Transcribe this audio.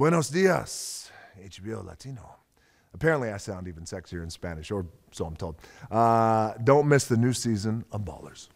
Buenos dias, HBO Latino. Apparently, I sound even sexier in Spanish, or so I'm told. Uh, don't miss the new season of Ballers.